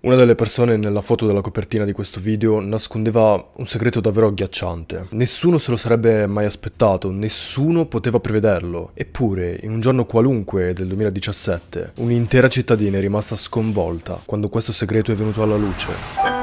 Una delle persone nella foto della copertina di questo video nascondeva un segreto davvero agghiacciante. Nessuno se lo sarebbe mai aspettato, nessuno poteva prevederlo. Eppure, in un giorno qualunque del 2017, un'intera cittadina è rimasta sconvolta quando questo segreto è venuto alla luce.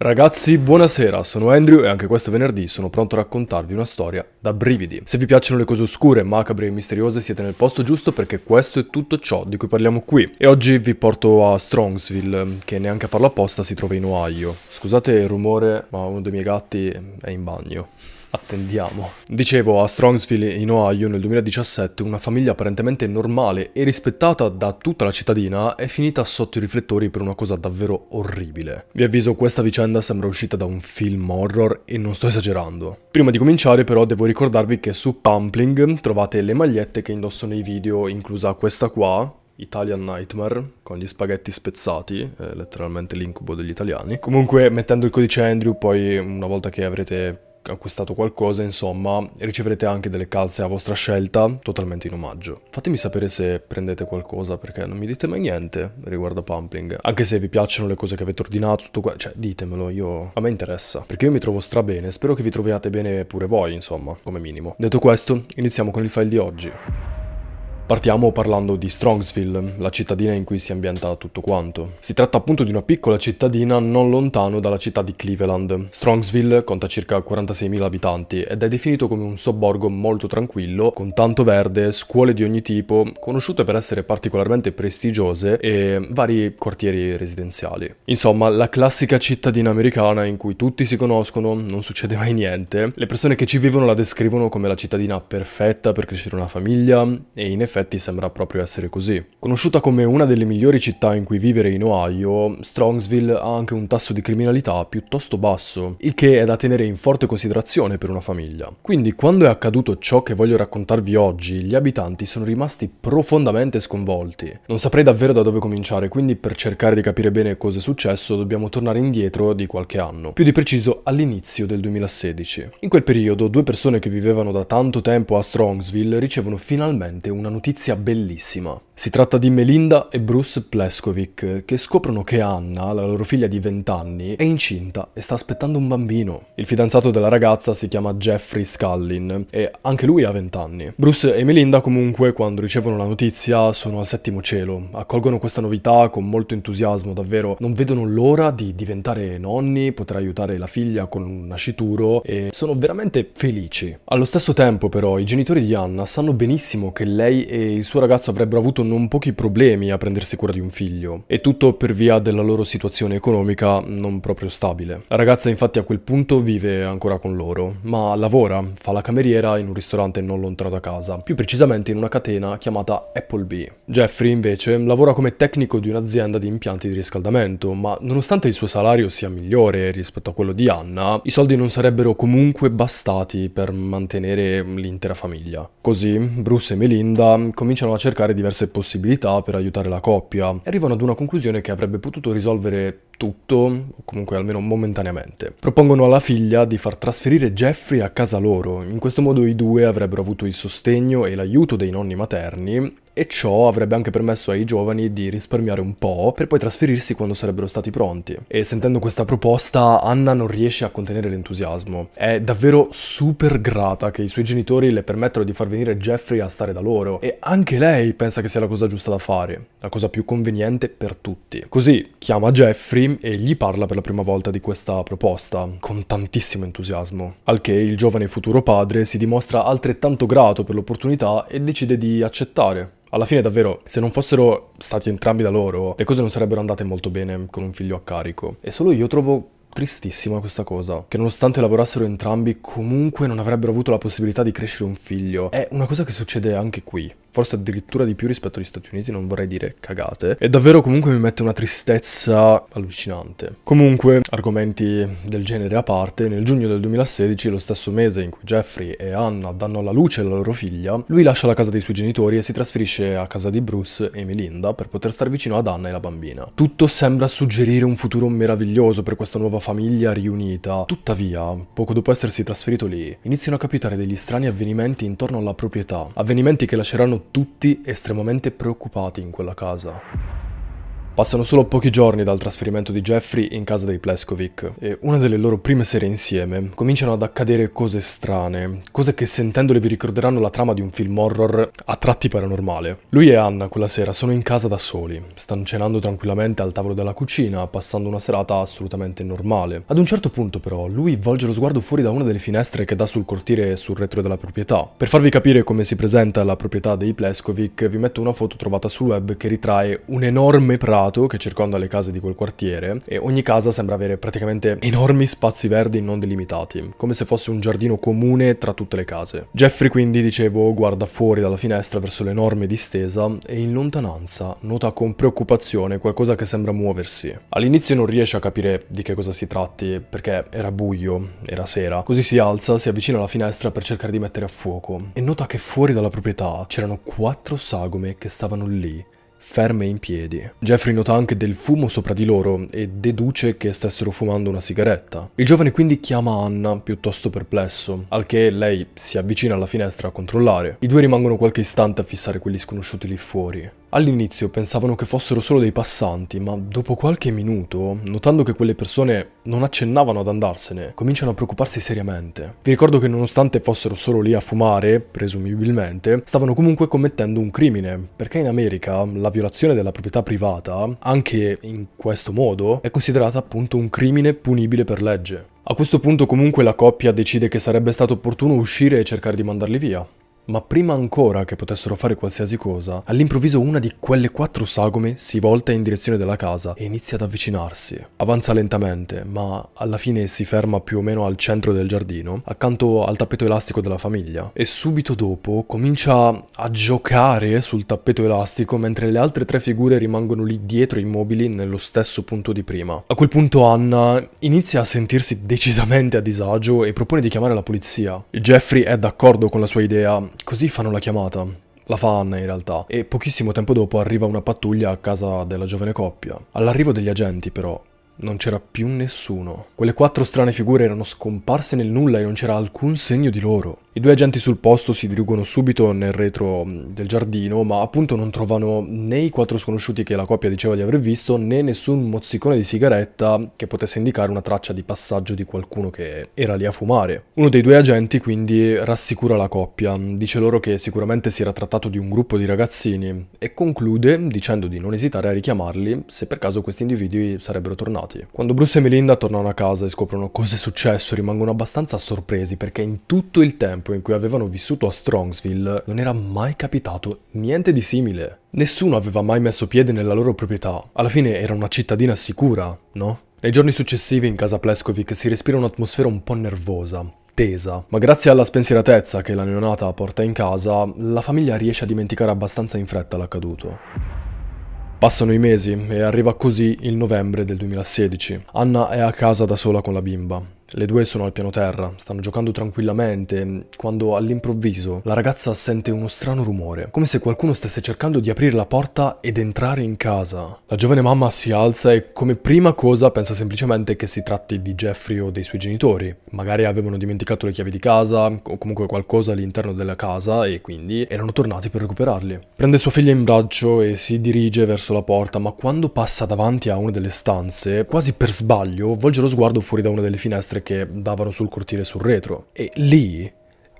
Ragazzi, buonasera, sono Andrew e anche questo venerdì sono pronto a raccontarvi una storia da brividi. Se vi piacciono le cose oscure, macabre e misteriose siete nel posto giusto perché questo è tutto ciò di cui parliamo qui. E oggi vi porto a Strongsville, che neanche a farlo apposta si trova in Ohio. Scusate il rumore, ma uno dei miei gatti è in bagno. Attendiamo. Dicevo, a Strongsville, in Ohio, nel 2017, una famiglia apparentemente normale e rispettata da tutta la cittadina è finita sotto i riflettori per una cosa davvero orribile. Vi avviso, questa vicenda sembra uscita da un film horror e non sto esagerando. Prima di cominciare, però, devo ricordarvi che su Pumpling trovate le magliette che indosso nei video, inclusa questa qua, Italian Nightmare con gli spaghetti spezzati, eh, letteralmente l'incubo degli italiani. Comunque mettendo il codice Andrew poi una volta che avrete acquistato qualcosa, insomma, riceverete anche delle calze a vostra scelta, totalmente in omaggio. Fatemi sapere se prendete qualcosa, perché non mi dite mai niente riguardo a Pumpling. Anche se vi piacciono le cose che avete ordinato, tutto qua, cioè ditemelo, io... a me interessa. Perché io mi trovo strabene, spero che vi troviate bene pure voi, insomma, come minimo. Detto questo, iniziamo con il file di oggi. Partiamo parlando di Strongsville, la cittadina in cui si ambienta tutto quanto. Si tratta appunto di una piccola cittadina non lontano dalla città di Cleveland. Strongsville conta circa 46.000 abitanti ed è definito come un sobborgo molto tranquillo, con tanto verde, scuole di ogni tipo, conosciute per essere particolarmente prestigiose e vari quartieri residenziali. Insomma, la classica cittadina americana in cui tutti si conoscono, non succede mai niente. Le persone che ci vivono la descrivono come la cittadina perfetta per crescere una famiglia e in effetti effetti sembra proprio essere così. Conosciuta come una delle migliori città in cui vivere in Ohio, Strongsville ha anche un tasso di criminalità piuttosto basso, il che è da tenere in forte considerazione per una famiglia. Quindi quando è accaduto ciò che voglio raccontarvi oggi, gli abitanti sono rimasti profondamente sconvolti. Non saprei davvero da dove cominciare, quindi per cercare di capire bene cosa è successo dobbiamo tornare indietro di qualche anno, più di preciso all'inizio del 2016. In quel periodo due persone che vivevano da tanto tempo a Strongsville ricevono finalmente una notizia notizia bellissima. Si tratta di Melinda e Bruce Pleskovic che scoprono che Anna, la loro figlia di 20 anni, è incinta e sta aspettando un bambino. Il fidanzato della ragazza si chiama Jeffrey Scullin e anche lui ha 20 anni. Bruce e Melinda comunque quando ricevono la notizia sono al settimo cielo, accolgono questa novità con molto entusiasmo davvero, non vedono l'ora di diventare nonni, poter aiutare la figlia con un nascituro e sono veramente felici. Allo stesso tempo però i genitori di Anna sanno benissimo che lei e il suo ragazzo avrebbero avuto non pochi problemi a prendersi cura di un figlio, e tutto per via della loro situazione economica non proprio stabile. La ragazza infatti a quel punto vive ancora con loro, ma lavora, fa la cameriera in un ristorante non lontano da casa, più precisamente in una catena chiamata Applebee. Jeffrey invece lavora come tecnico di un'azienda di impianti di riscaldamento, ma nonostante il suo salario sia migliore rispetto a quello di Anna, i soldi non sarebbero comunque bastati per mantenere l'intera famiglia. Così Bruce e Melinda cominciano a cercare diverse possibilità possibilità per aiutare la coppia e arrivano ad una conclusione che avrebbe potuto risolvere tutto, o comunque almeno momentaneamente. Propongono alla figlia di far trasferire Jeffrey a casa loro, in questo modo i due avrebbero avuto il sostegno e l'aiuto dei nonni materni e ciò avrebbe anche permesso ai giovani di risparmiare un po' per poi trasferirsi quando sarebbero stati pronti. E sentendo questa proposta Anna non riesce a contenere l'entusiasmo. È davvero super grata che i suoi genitori le permettano di far venire Jeffrey a stare da loro e anche lei pensa che sia la cosa giusta da fare, la cosa più conveniente per tutti. Così chiama Jeffrey e gli parla per la prima volta di questa proposta, con tantissimo entusiasmo, al che il giovane futuro padre si dimostra altrettanto grato per l'opportunità e decide di accettare. Alla fine davvero, se non fossero stati entrambi da loro, le cose non sarebbero andate molto bene con un figlio a carico. E solo io trovo tristissima questa cosa, che nonostante lavorassero entrambi comunque non avrebbero avuto la possibilità di crescere un figlio. È una cosa che succede anche qui forse addirittura di più rispetto agli Stati Uniti, non vorrei dire cagate, e davvero comunque mi mette una tristezza allucinante. Comunque, argomenti del genere a parte, nel giugno del 2016, lo stesso mese in cui Jeffrey e Anna danno alla luce la loro figlia, lui lascia la casa dei suoi genitori e si trasferisce a casa di Bruce e Melinda per poter stare vicino ad Anna e la bambina. Tutto sembra suggerire un futuro meraviglioso per questa nuova famiglia riunita, tuttavia, poco dopo essersi trasferito lì, iniziano a capitare degli strani avvenimenti intorno alla proprietà, avvenimenti che lasceranno tutti estremamente preoccupati in quella casa. Passano solo pochi giorni dal trasferimento di Jeffrey in casa dei Pleskovic e una delle loro prime sere insieme cominciano ad accadere cose strane, cose che sentendole vi ricorderanno la trama di un film horror a tratti paranormale. Lui e Anna quella sera sono in casa da soli, stanno cenando tranquillamente al tavolo della cucina, passando una serata assolutamente normale. Ad un certo punto però lui volge lo sguardo fuori da una delle finestre che dà sul cortile e sul retro della proprietà. Per farvi capire come si presenta la proprietà dei Pleskovic vi metto una foto trovata sul web che ritrae un enorme prato mercato che circonda le case di quel quartiere e ogni casa sembra avere praticamente enormi spazi verdi non delimitati, come se fosse un giardino comune tra tutte le case. Jeffrey quindi, dicevo, guarda fuori dalla finestra verso l'enorme distesa e in lontananza nota con preoccupazione qualcosa che sembra muoversi. All'inizio non riesce a capire di che cosa si tratti perché era buio, era sera, così si alza, si avvicina alla finestra per cercare di mettere a fuoco e nota che fuori dalla proprietà c'erano quattro sagome che stavano lì ferme in piedi. Jeffrey nota anche del fumo sopra di loro e deduce che stessero fumando una sigaretta. Il giovane quindi chiama Anna, piuttosto perplesso, al che lei si avvicina alla finestra a controllare. I due rimangono qualche istante a fissare quelli sconosciuti lì fuori. All'inizio pensavano che fossero solo dei passanti, ma dopo qualche minuto, notando che quelle persone non accennavano ad andarsene, cominciano a preoccuparsi seriamente. Vi ricordo che nonostante fossero solo lì a fumare, presumibilmente, stavano comunque commettendo un crimine, perché in America la violazione della proprietà privata, anche in questo modo, è considerata appunto un crimine punibile per legge. A questo punto comunque la coppia decide che sarebbe stato opportuno uscire e cercare di mandarli via. Ma prima ancora che potessero fare qualsiasi cosa, all'improvviso una di quelle quattro sagome si volta in direzione della casa e inizia ad avvicinarsi. Avanza lentamente, ma alla fine si ferma più o meno al centro del giardino, accanto al tappeto elastico della famiglia, e subito dopo comincia a giocare sul tappeto elastico mentre le altre tre figure rimangono lì dietro immobili nello stesso punto di prima. A quel punto Anna inizia a sentirsi decisamente a disagio e propone di chiamare la polizia. Jeffrey è d'accordo con la sua idea Così fanno la chiamata. La fa Anna in realtà, e pochissimo tempo dopo arriva una pattuglia a casa della giovane coppia. All'arrivo degli agenti, però, non c'era più nessuno. Quelle quattro strane figure erano scomparse nel nulla e non c'era alcun segno di loro. I due agenti sul posto si dirigono subito nel retro mm, del giardino, ma appunto non trovano né i quattro sconosciuti che la coppia diceva di aver visto, né nessun mozzicone di sigaretta che potesse indicare una traccia di passaggio di qualcuno che era lì a fumare. Uno dei due agenti quindi rassicura la coppia, dice loro che sicuramente si era trattato di un gruppo di ragazzini e conclude dicendo di non esitare a richiamarli se per caso questi individui sarebbero tornati tornati. Quando Bruce e Melinda tornano a casa e scoprono cosa è successo rimangono abbastanza sorpresi perché in tutto il tempo in cui avevano vissuto a Strongsville non era mai capitato niente di simile. Nessuno aveva mai messo piede nella loro proprietà. Alla fine era una cittadina sicura, no? Nei giorni successivi in casa Pleskovic si respira un'atmosfera un po' nervosa, tesa, ma grazie alla spensieratezza che la neonata porta in casa, la famiglia riesce a dimenticare abbastanza in fretta l'accaduto. Passano i mesi e arriva così il novembre del 2016. Anna è a casa da sola con la bimba. Le due sono al piano terra, stanno giocando tranquillamente, quando all'improvviso la ragazza sente uno strano rumore, come se qualcuno stesse cercando di aprire la porta ed entrare in casa. La giovane mamma si alza e come prima cosa pensa semplicemente che si tratti di Jeffrey o dei suoi genitori. Magari avevano dimenticato le chiavi di casa o comunque qualcosa all'interno della casa e quindi erano tornati per recuperarli. Prende sua figlia in braccio e si dirige verso la porta, ma quando passa davanti a una delle stanze, quasi per sbaglio, volge lo sguardo fuori da una delle finestre finestre che davano sul cortile sul retro. E lì,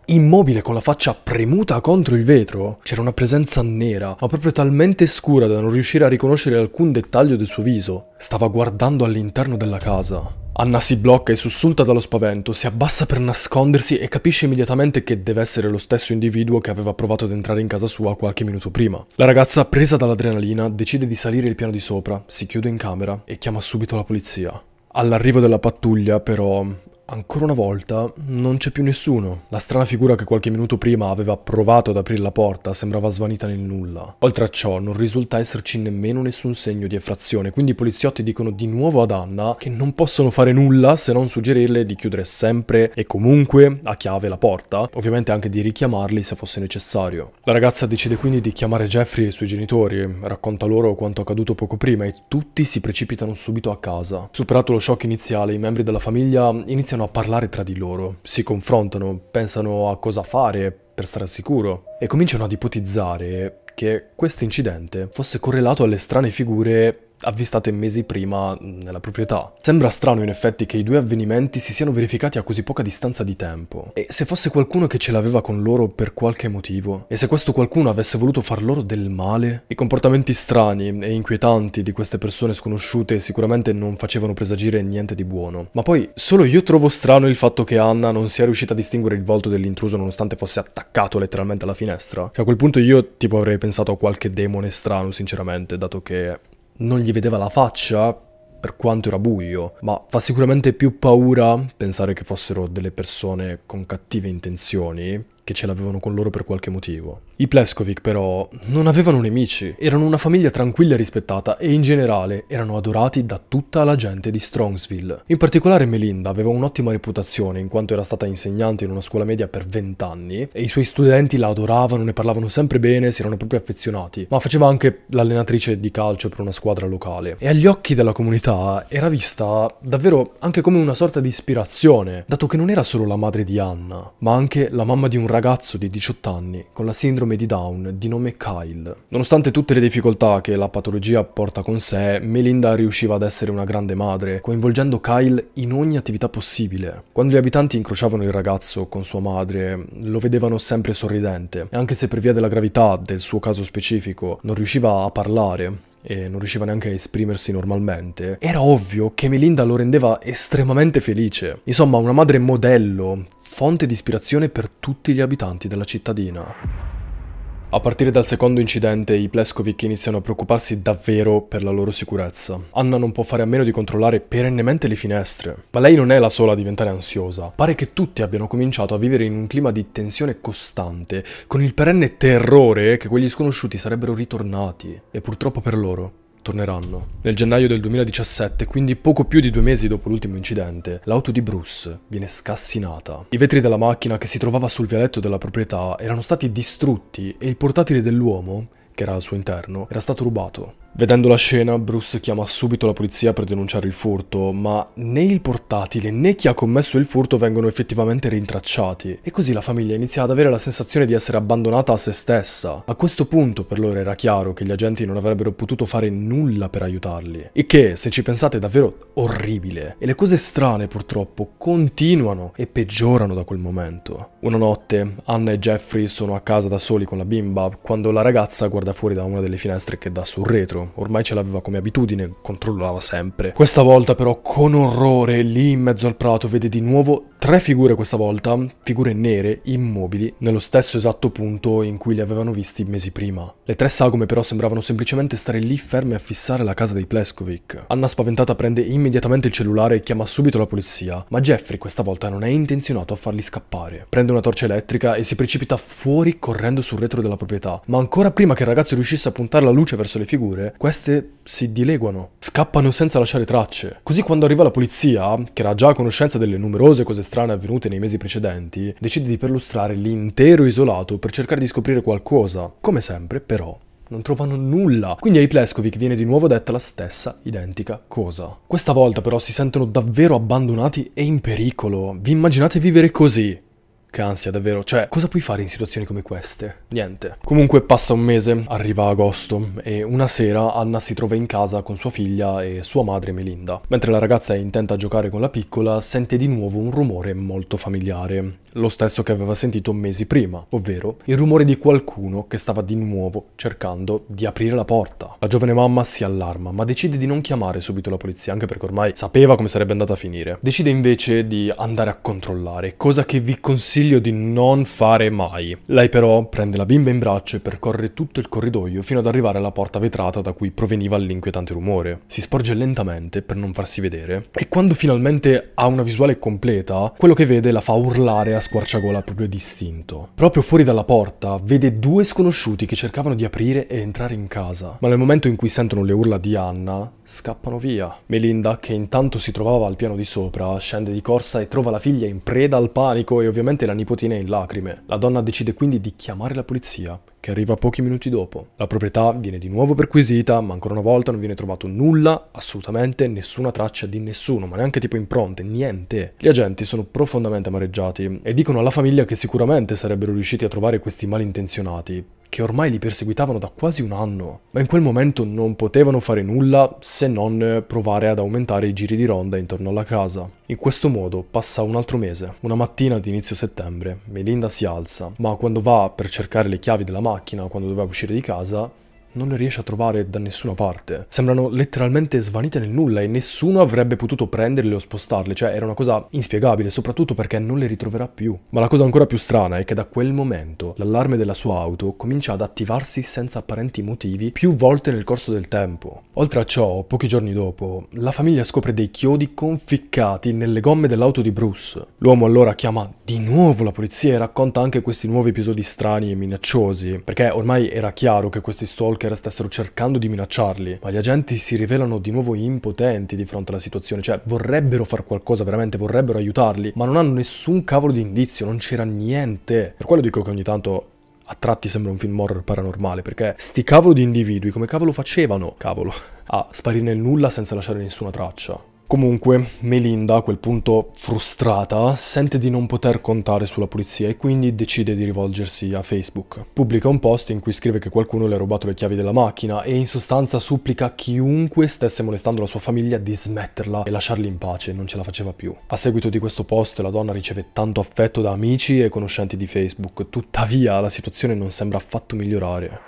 immobile con la faccia premuta contro il vetro, c'era una presenza nera, ma proprio talmente scura da non riuscire a riconoscere alcun dettaglio del suo viso. Stava guardando all'interno della casa. Anna si blocca e sussulta dallo spavento, si abbassa per nascondersi e capisce immediatamente che deve essere lo stesso individuo che aveva provato ad entrare in casa sua qualche minuto prima. La ragazza, presa dall'adrenalina, decide di salire il piano di sopra, si chiude in camera e chiama subito la polizia. All'arrivo della pattuglia, però, Ancora una volta non c'è più nessuno. La strana figura che qualche minuto prima aveva provato ad aprire la porta sembrava svanita nel nulla. Oltre a ciò non risulta esserci nemmeno nessun segno di effrazione, quindi i poliziotti dicono di nuovo ad Anna che non possono fare nulla se non suggerirle di chiudere sempre e comunque a chiave la porta, ovviamente anche di richiamarli se fosse necessario. La ragazza decide quindi di chiamare Jeffrey e i suoi genitori, racconta loro quanto accaduto poco prima e tutti si precipitano subito a casa. Superato lo shock iniziale, i membri della famiglia iniziano cominciano a parlare tra di loro, si confrontano, pensano a cosa fare per stare al sicuro e cominciano ad ipotizzare che questo incidente fosse correlato alle strane figure avvistate mesi prima mm, nella proprietà. Sembra strano in effetti che i due avvenimenti si siano verificati a così poca distanza di tempo. E se fosse qualcuno che ce l'aveva con loro per qualche motivo? E se questo qualcuno avesse voluto far loro del male? I comportamenti strani e inquietanti di queste persone sconosciute sicuramente non facevano presagire niente di buono. Ma poi solo io trovo strano il fatto che Anna non sia riuscita a distinguere il volto dell'intruso nonostante fosse attaccato letteralmente alla finestra. Cioè a quel punto io tipo avrei pensato a qualche demone strano sinceramente, dato che non gli vedeva la faccia per quanto era buio, ma fa sicuramente più paura pensare che fossero delle persone con cattive intenzioni che ce l'avevano con loro per qualche motivo. I Pleskovic però non avevano nemici, erano una famiglia tranquilla e rispettata e in generale erano adorati da tutta la gente di Strongsville. In particolare Melinda aveva un'ottima reputazione in quanto era stata insegnante in una scuola media per 20 anni e i suoi studenti la adoravano, ne parlavano sempre bene, si erano proprio affezionati, ma faceva anche l'allenatrice di calcio per una squadra locale. E agli occhi della comunità era vista davvero anche come una sorta di ispirazione, dato che non era solo la madre di Anna, ma anche la mamma di un ragazzo ragazzo di 18 anni con la sindrome di Down di nome Kyle. Nonostante tutte le difficoltà che la patologia porta con sé, Melinda riusciva ad essere una grande madre, coinvolgendo Kyle in ogni attività possibile. Quando gli abitanti incrociavano il ragazzo con sua madre, lo vedevano sempre sorridente, e anche se per via della gravità del suo caso specifico non riusciva a parlare, e non riusciva neanche a esprimersi normalmente, era ovvio che Melinda lo rendeva estremamente felice. Insomma, una madre modello fonte di ispirazione per tutti gli abitanti della cittadina. A partire dal secondo incidente, i Pleskovic iniziano a preoccuparsi davvero per la loro sicurezza. Anna non può fare a meno di controllare perennemente le finestre. Ma lei non è la sola a diventare ansiosa. Pare che tutti abbiano cominciato a vivere in un clima di tensione costante, con il perenne terrore che quegli sconosciuti sarebbero ritornati. E purtroppo per loro, torneranno. Nel gennaio del 2017, quindi poco più di due mesi dopo l'ultimo incidente, l'auto di Bruce viene scassinata. I vetri della macchina che si trovava sul vialetto della proprietà erano stati distrutti e il portatile dell'uomo, che era al suo interno, era stato rubato. Vedendo la scena, Bruce chiama subito la polizia per denunciare il furto, ma né il portatile né chi ha commesso il furto vengono effettivamente rintracciati, e così la famiglia inizia ad avere la sensazione di essere abbandonata a se stessa. A questo punto per loro era chiaro che gli agenti non avrebbero potuto fare nulla per aiutarli, e che, se ci pensate, è davvero orribile. E le cose strane, purtroppo, continuano e peggiorano da quel momento. Una notte Anna e Jeffrey sono a casa da soli con la bimba quando la ragazza guarda fuori da una delle finestre che dà sul retro. Ormai ce l'aveva come abitudine, controllava sempre. Questa volta però con orrore lì in mezzo al prato vede di nuovo Tre figure questa volta, figure nere, immobili, nello stesso esatto punto in cui li avevano visti mesi prima. Le tre sagome però sembravano semplicemente stare lì ferme a fissare la casa dei Pleskovic. Anna spaventata prende immediatamente il cellulare e chiama subito la polizia, ma Jeffrey questa volta non è intenzionato a farli scappare. Prende una torcia elettrica e si precipita fuori correndo sul retro della proprietà, ma ancora prima che il ragazzo riuscisse a puntare la luce verso le figure, queste si dileguano. Scappano senza lasciare tracce. Così quando arriva la polizia, che era già a conoscenza delle numerose cose strane avvenute nei mesi precedenti, decide di perlustrare l'intero isolato per cercare di scoprire qualcosa. Come sempre, però, non trovano nulla. Quindi ai Pleskovic viene di nuovo detta la stessa identica cosa. Questa volta però si sentono davvero abbandonati e in pericolo. Vi immaginate vivere così? Che ansia, davvero. Cioè, cosa puoi fare in situazioni come queste? Niente. Comunque passa un mese, arriva agosto e una sera Anna si trova in casa con sua figlia e sua madre Melinda. Mentre la ragazza è intenta a giocare con la piccola, sente di nuovo un rumore molto familiare, lo stesso che aveva sentito mesi prima, ovvero il rumore di qualcuno che stava di nuovo cercando di aprire la porta. La giovane mamma si allarma, ma decide di non chiamare subito la polizia, anche perché ormai sapeva come sarebbe andata a finire. Decide invece di andare a controllare, cosa che vi consiglio consiglio di non fare mai. Lei però prende la bimba in braccio e percorre tutto il corridoio fino ad arrivare alla porta vetrata da cui proveniva l'inquietante rumore. Si sporge lentamente per non farsi vedere e quando finalmente ha una visuale completa, quello che vede la fa urlare a squarciagola proprio distinto. Proprio fuori dalla porta vede due sconosciuti che cercavano di aprire e entrare in casa, ma nel momento in cui sentono le urla di Anna, scappano via. Melinda, che intanto si trovava al piano di sopra, scende di corsa e trova la figlia in preda al panico e ovviamente la nipotina in lacrime. La donna decide quindi di chiamare la polizia, che arriva pochi minuti dopo. La proprietà viene di nuovo perquisita, ma ancora una volta non viene trovato nulla, assolutamente nessuna traccia di nessuno, ma neanche tipo impronte, niente. Gli agenti sono profondamente amareggiati e dicono alla famiglia che sicuramente sarebbero riusciti a trovare questi malintenzionati, che ormai li perseguitavano da quasi un anno, ma in quel momento non potevano fare nulla se non provare ad aumentare i giri di ronda intorno alla casa. In questo modo passa un altro mese. Una mattina di inizio settembre, Melinda si alza, ma quando va per cercare le chiavi della macchina quando doveva uscire di casa, non le riesce a trovare da nessuna parte. Sembrano letteralmente svanite nel nulla e nessuno avrebbe potuto prenderle o spostarle, cioè era una cosa inspiegabile, soprattutto perché non le ritroverà più. Ma la cosa ancora più strana è che da quel momento l'allarme della sua auto comincia ad attivarsi senza apparenti motivi più volte nel corso del tempo. Oltre a ciò, pochi giorni dopo, la famiglia scopre dei chiodi conficcati nelle gomme dell'auto di Bruce. L'uomo allora chiama di nuovo la polizia e racconta anche questi nuovi episodi strani e minacciosi, perché ormai era chiaro che questi stalker Walker stessero cercando di minacciarli, ma gli agenti si rivelano di nuovo impotenti di fronte alla situazione, cioè vorrebbero far qualcosa veramente, vorrebbero aiutarli, ma non hanno nessun cavolo di indizio, non c'era niente. Per quello dico che ogni tanto a tratti sembra un film horror paranormale, perché sti cavolo di individui come cavolo facevano, cavolo, a sparire nel nulla senza lasciare nessuna traccia. Comunque, Melinda, a quel punto frustrata, sente di non poter contare sulla polizia e quindi decide di rivolgersi a Facebook. Pubblica un post in cui scrive che qualcuno le ha rubato le chiavi della macchina e in sostanza supplica chiunque stesse molestando la sua famiglia di smetterla e lasciarli in pace, non ce la faceva più. A seguito di questo post la donna riceve tanto affetto da amici e conoscenti di Facebook, tuttavia la situazione non sembra affatto migliorare.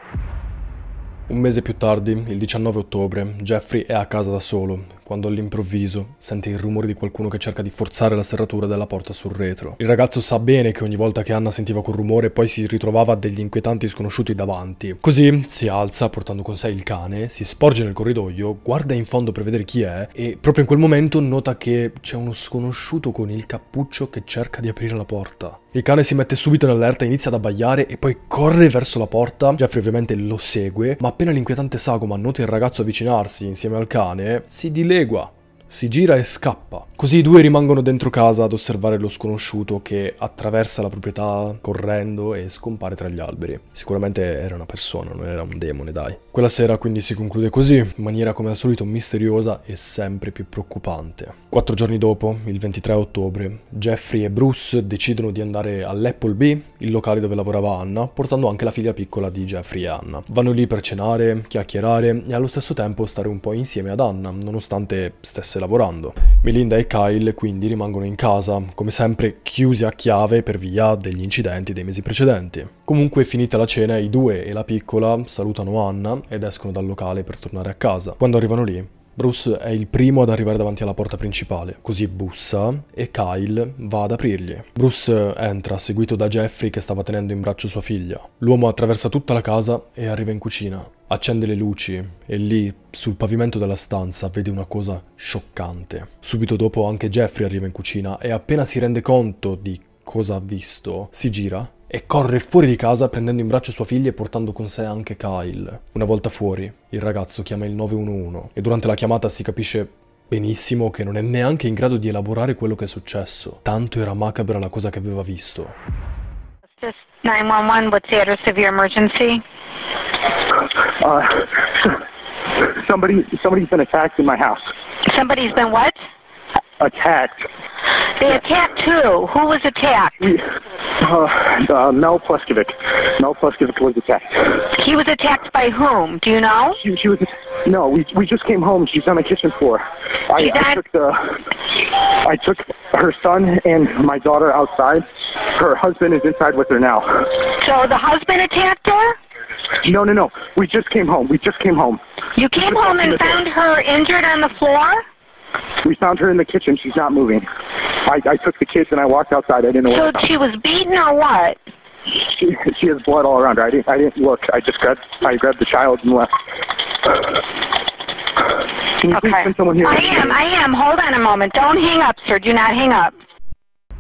Un mese più tardi, il 19 ottobre, Jeffrey è a casa da solo quando all'improvviso sente il rumore di qualcuno che cerca di forzare la serratura della porta sul retro. Il ragazzo sa bene che ogni volta che Anna sentiva quel rumore poi si ritrovava degli inquietanti sconosciuti davanti. Così si alza portando con sé il cane, si sporge nel corridoio, guarda in fondo per vedere chi è e proprio in quel momento nota che c'è uno sconosciuto con il cappuccio che cerca di aprire la porta. Il cane si mette subito in allerta, inizia ad abbaiare e poi corre verso la porta. Jeffrey ovviamente lo segue, ma appena l'inquietante sagoma nota il ragazzo avvicinarsi insieme al cane, si dilega biegła. si gira e scappa. Così i due rimangono dentro casa ad osservare lo sconosciuto che attraversa la proprietà correndo e scompare tra gli alberi. Sicuramente era una persona, non era un demone, dai. Quella sera quindi si conclude così, in maniera come al solito misteriosa e sempre più preoccupante. Quattro giorni dopo, il 23 ottobre, Jeffrey e Bruce decidono di andare all'Applebee, il locale dove lavorava Anna, portando anche la figlia piccola di Jeffrey e Anna. Vanno lì per cenare, chiacchierare e allo stesso tempo stare un po' insieme ad Anna, nonostante stesse lavorando. Melinda e Kyle quindi rimangono in casa, come sempre chiusi a chiave per via degli incidenti dei mesi precedenti. Comunque finita la cena i due e la piccola salutano Anna ed escono dal locale per tornare a casa. Quando arrivano lì Bruce è il primo ad arrivare davanti alla porta principale, così bussa e Kyle va ad aprirgli. Bruce entra, seguito da Jeffrey che stava tenendo in braccio sua figlia. L'uomo attraversa tutta la casa e arriva in cucina. Accende le luci e lì, sul pavimento della stanza, vede una cosa scioccante. Subito dopo anche Jeffrey arriva in cucina e appena si rende conto di cosa ha visto, si gira e corre fuori di casa prendendo in braccio sua figlia e portando con sé anche Kyle. Una volta fuori, il ragazzo chiama il 911 e durante la chiamata si capisce benissimo che non è neanche in grado di elaborare quello che è successo, tanto era macabra la cosa che aveva visto. 911, what's the address of your emergency? Uh, somebody, somebody's been attacked in my house. Somebody's been what? Attacked. They attacked who? Who was attacked? Uh, uh, Mel Pluskovic. Mel Pluskovic was attacked. He was attacked by whom? Do you know? She, she was. No, we we just came home. She's on the kitchen floor. I, I took the. I took her son and my daughter outside. Her husband is inside with her now. So the husband attacked her. No, no, no. We just came home. We just came home. You came home and found her injured on the floor? We found her in the kitchen. She's not moving. I, I took the kids and I walked outside. I didn't know. So she was beaten or what? She, she has blood all around her. I didn't. I didn't look. I just grabbed. I grabbed the child and left. Can you okay. please send someone here? I am. I am. Hold on a moment. Don't hang up, sir. Do not hang up.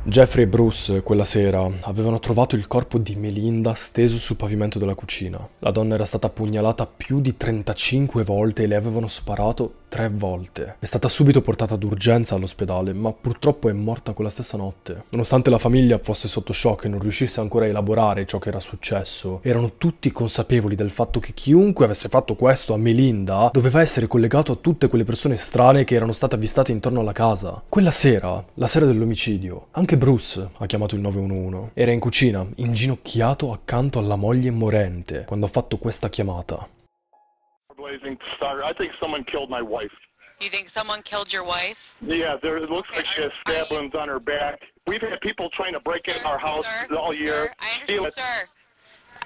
Jeffrey e Bruce quella sera avevano trovato il corpo di Melinda steso sul pavimento della cucina. La donna era stata pugnalata più di 35 volte e le avevano sparato tre volte. È stata subito portata d'urgenza all'ospedale, ma purtroppo è morta quella stessa notte. Nonostante la famiglia fosse sotto shock e non riuscisse ancora a elaborare ciò che era successo, erano tutti consapevoli del fatto che chiunque avesse fatto questo a Melinda doveva essere collegato a tutte quelle persone strane che erano state avvistate intorno alla casa. Quella sera, la sera dell'omicidio, anche anche Bruce ha chiamato il 911. Era in cucina, inginocchiato accanto alla moglie morente, quando ha fatto questa chiamata. You think someone killed your wife? Yeah, there, it looks like she has stab wounds on her back. We've had people trying to break sir, our house sir, all year. Sir, I understand, sir.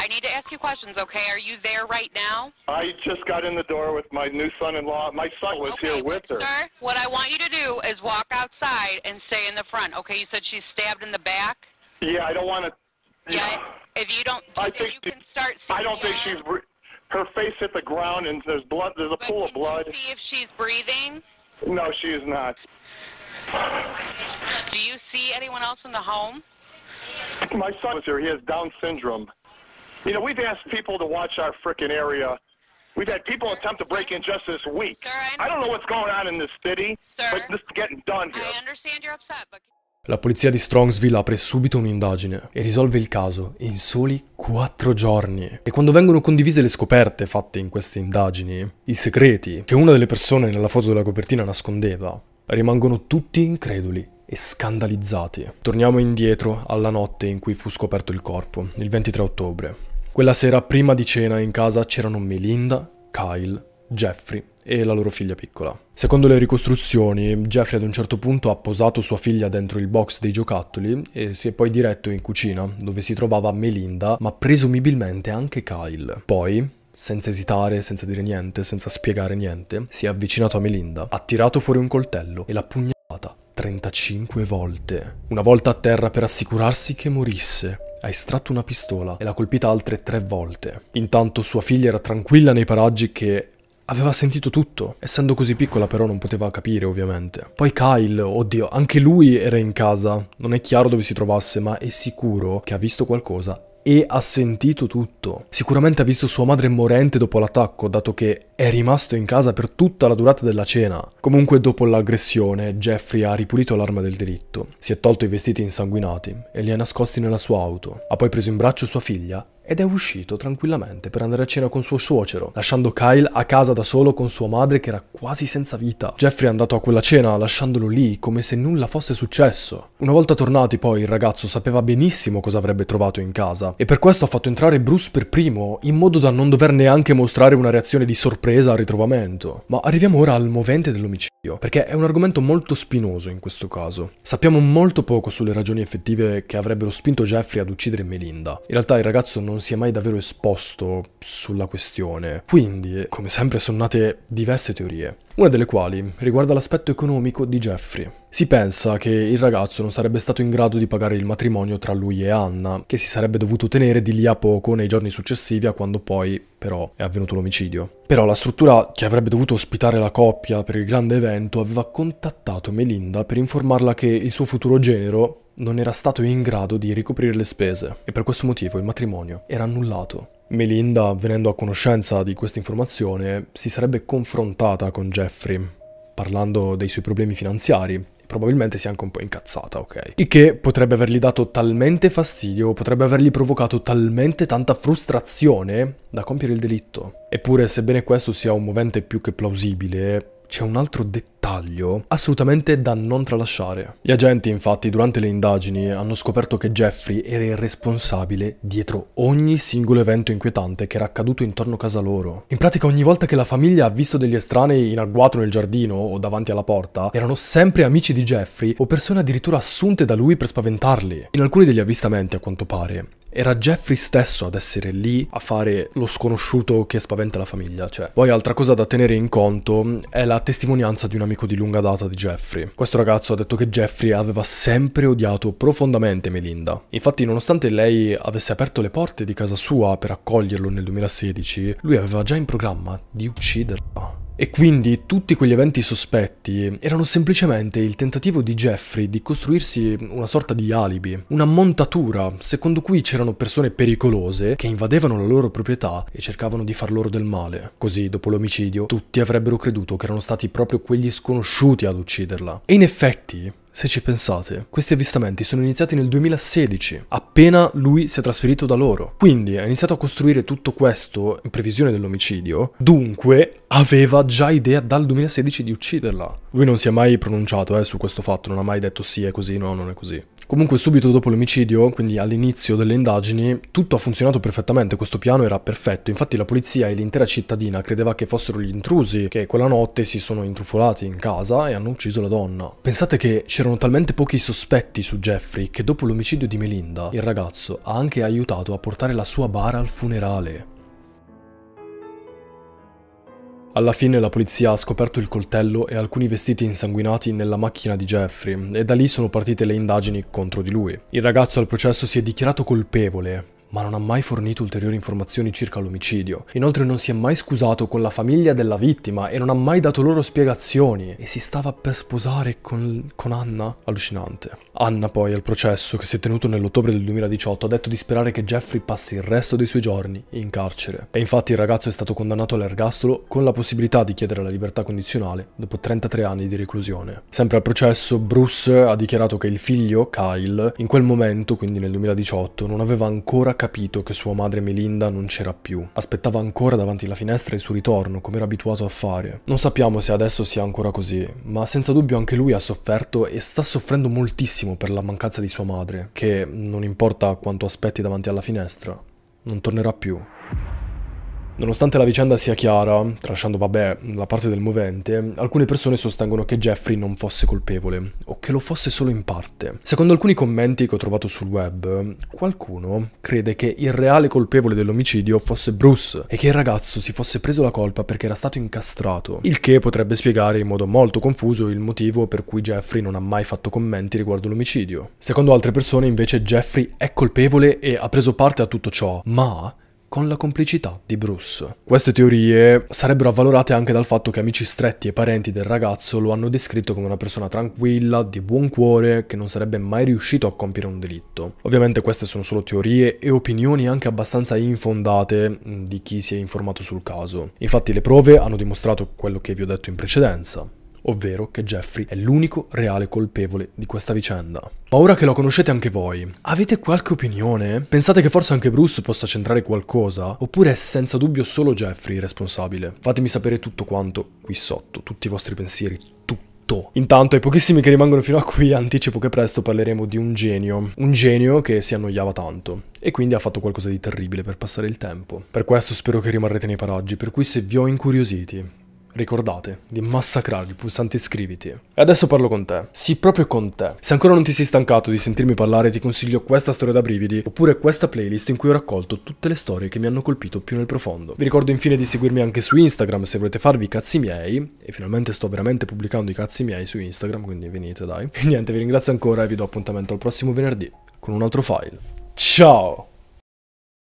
I need to ask you questions, okay? Are you there right now? I just got in the door with my new son-in-law. My son was okay, here with her. Sir, what I want you to do is walk outside and stay in the front, okay? You said she's stabbed in the back? Yeah, I don't want to... Yeah, if you don't... I think you she, can start... CPR, I don't think she's... Her face hit the ground and there's blood. There's a pool of blood. see if she's breathing? No, she is not. Do you see anyone else in the home? My son was here. He has Down syndrome. You know, we've asked people to watch our frickin' area. We've had people attempt to break in just this week. Sir, I, I don't know what's going on in this city, Sir, but this is getting done here. I understand you're upset, but... La polizia di Strongsville apre subito un'indagine e risolve il caso in soli quattro giorni. E quando vengono condivise le scoperte fatte in queste indagini, i segreti che una delle persone nella foto della copertina nascondeva, rimangono tutti increduli e scandalizzati. Torniamo indietro alla notte in cui fu scoperto il corpo, il 23 ottobre. Quella sera prima di cena in casa c'erano Melinda, Kyle, Jeffrey e la loro figlia piccola. Secondo le ricostruzioni, Jeffrey ad un certo punto ha posato sua figlia dentro il box dei giocattoli e si è poi diretto in cucina, dove si trovava Melinda, ma presumibilmente anche Kyle. Poi, senza esitare, senza dire niente, senza spiegare niente, si è avvicinato a Melinda, ha tirato fuori un coltello e l'ha pugnalata 35 volte. Una volta a terra per assicurarsi che morisse, ha estratto una pistola e l'ha colpita altre tre volte. Intanto sua figlia era tranquilla nei paraggi che aveva sentito tutto. Essendo così piccola però non poteva capire ovviamente. Poi Kyle, oddio, anche lui era in casa. Non è chiaro dove si trovasse, ma è sicuro che ha visto qualcosa e ha sentito tutto. Sicuramente ha visto sua madre morente dopo l'attacco, dato che è rimasto in casa per tutta la durata della cena. Comunque dopo l'aggressione, Jeffrey ha ripulito l'arma del delitto, si è tolto i vestiti insanguinati e li ha nascosti nella sua auto. Ha poi preso in braccio sua figlia ed è uscito tranquillamente per andare a cena con suo suocero, lasciando Kyle a casa da solo con sua madre che era quasi senza vita. Jeffrey è andato a quella cena lasciandolo lì come se nulla fosse successo. Una volta tornati poi il ragazzo sapeva benissimo cosa avrebbe trovato in casa e per questo ha fatto entrare Bruce per primo in modo da non dover neanche mostrare una reazione di sorpresa al ritrovamento. Ma arriviamo ora al movente dell'omicidio, perché è un argomento molto spinoso in questo caso. Sappiamo molto poco sulle ragioni effettive che avrebbero spinto Jeffrey ad uccidere Melinda. In realtà il ragazzo non non si è mai davvero esposto sulla questione. Quindi, come sempre, sono nate diverse teorie una delle quali riguarda l'aspetto economico di Jeffrey. Si pensa che il ragazzo non sarebbe stato in grado di pagare il matrimonio tra lui e Anna, che si sarebbe dovuto tenere di lì a poco nei giorni successivi a quando poi però è avvenuto l'omicidio. Però la struttura che avrebbe dovuto ospitare la coppia per il grande evento aveva contattato Melinda per informarla che il suo futuro genero non era stato in grado di ricoprire le spese e per questo motivo il matrimonio era annullato. Melinda, venendo a conoscenza di questa informazione, si sarebbe confrontata con Jeffrey parlando dei suoi problemi finanziari. Probabilmente si è anche un po' incazzata, ok? Il che potrebbe avergli dato talmente fastidio, potrebbe avergli provocato talmente tanta frustrazione da compiere il delitto. Eppure, sebbene questo sia un movente più che plausibile, c'è un altro dettaglio assolutamente da non tralasciare. Gli agenti, infatti, durante le indagini hanno scoperto che Jeffrey era il responsabile dietro ogni singolo evento inquietante che era accaduto intorno a casa loro. In pratica, ogni volta che la famiglia ha visto degli estranei in agguato nel giardino o davanti alla porta, erano sempre amici di Jeffrey o persone addirittura assunte da lui per spaventarli. In alcuni degli avvistamenti, a quanto pare, era Jeffrey stesso ad essere lì a fare lo sconosciuto che spaventa la famiglia, cioè. Poi altra cosa da tenere in conto è la testimonianza di un amico di lunga data di Jeffrey. Questo ragazzo ha detto che Jeffrey aveva sempre odiato profondamente Melinda. Infatti, nonostante lei avesse aperto le porte di casa sua per accoglierlo nel 2016, lui aveva già in programma di ucciderla. E quindi tutti quegli eventi sospetti erano semplicemente il tentativo di Jeffrey di costruirsi una sorta di alibi, una montatura secondo cui c'erano persone pericolose che invadevano la loro proprietà e cercavano di far loro del male. Così, dopo l'omicidio, tutti avrebbero creduto che erano stati proprio quegli sconosciuti ad ucciderla. E in effetti, se ci pensate, questi avvistamenti sono iniziati nel 2016, appena lui si è trasferito da loro. Quindi ha iniziato a costruire tutto questo in previsione dell'omicidio, dunque aveva già idea dal 2016 di ucciderla. Lui non si è mai pronunciato eh, su questo fatto, non ha mai detto sì è così, no, non è così. Comunque subito dopo l'omicidio, quindi all'inizio delle indagini, tutto ha funzionato perfettamente, questo piano era perfetto, infatti la polizia e l'intera cittadina credeva che fossero gli intrusi che quella notte si sono intrufolati in casa e hanno ucciso la donna. Pensate che c'erano talmente pochi sospetti su Jeffrey che dopo l'omicidio di Melinda il ragazzo ha anche aiutato a portare la sua bara al funerale. Alla fine la polizia ha scoperto il coltello e alcuni vestiti insanguinati nella macchina di Jeffrey e da lì sono partite le indagini contro di lui. Il ragazzo al processo si è dichiarato colpevole, ma non ha mai fornito ulteriori informazioni circa l'omicidio. Inoltre non si è mai scusato con la famiglia della vittima e non ha mai dato loro spiegazioni e si stava per sposare con, con Anna. Allucinante. Anna poi al processo che si è tenuto nell'ottobre del 2018 ha detto di sperare che Jeffrey passi il resto dei suoi giorni in carcere. E infatti il ragazzo è stato condannato all'ergastolo con la possibilità di chiedere la libertà condizionale dopo 33 anni di reclusione. Sempre al processo Bruce ha dichiarato che il figlio, Kyle, in quel momento, quindi nel 2018, non aveva ancora capito capito che sua madre Melinda non c'era più. Aspettava ancora davanti alla finestra il suo ritorno, come era abituato a fare. Non sappiamo se adesso sia ancora così, ma senza dubbio anche lui ha sofferto e sta soffrendo moltissimo per la mancanza di sua madre, che, non importa quanto aspetti davanti alla finestra, non tornerà più. Nonostante la vicenda sia chiara, tralasciando vabbè la parte del movente, alcune persone sostengono che Jeffrey non fosse colpevole, o che lo fosse solo in parte. Secondo alcuni commenti che ho trovato sul web, qualcuno crede che il reale colpevole dell'omicidio fosse Bruce, e che il ragazzo si fosse preso la colpa perché era stato incastrato, il che potrebbe spiegare in modo molto confuso il motivo per cui Jeffrey non ha mai fatto commenti riguardo l'omicidio. Secondo altre persone invece Jeffrey è colpevole e ha preso parte a tutto ciò, ma con la complicità di Bruce. Queste teorie sarebbero avvalorate anche dal fatto che amici stretti e parenti del ragazzo lo hanno descritto come una persona tranquilla, di buon cuore, che non sarebbe mai riuscito a compiere un delitto. Ovviamente queste sono solo teorie e opinioni anche abbastanza infondate mm, di chi si è informato sul caso. Infatti le prove hanno dimostrato quello che vi ho detto in precedenza ovvero che Jeffrey è l'unico reale colpevole di questa vicenda. Ma ora che lo conoscete anche voi, avete qualche opinione? Pensate che forse anche Bruce possa centrare qualcosa? Oppure è senza dubbio solo Jeffrey il responsabile? Fatemi sapere tutto quanto qui sotto, tutti i vostri pensieri, tutto. Intanto ai pochissimi che rimangono fino a qui anticipo che presto parleremo di un genio, un genio che si annoiava tanto e quindi ha fatto qualcosa di terribile per passare il tempo. Per questo spero che rimarrete nei paraggi, per cui se vi ho incuriositi Ricordate di massacrare il pulsante iscriviti. E adesso parlo con te. Sì, proprio con te. Se ancora non ti sei stancato di sentirmi parlare, ti consiglio questa storia da brividi oppure questa playlist in cui ho raccolto tutte le storie che mi hanno colpito più nel profondo. Vi ricordo infine di seguirmi anche su Instagram se volete farvi i cazzi miei. E finalmente sto veramente pubblicando i cazzi miei su Instagram, quindi venite dai. E niente, vi ringrazio ancora e vi do appuntamento al prossimo venerdì con un altro file. Ciao!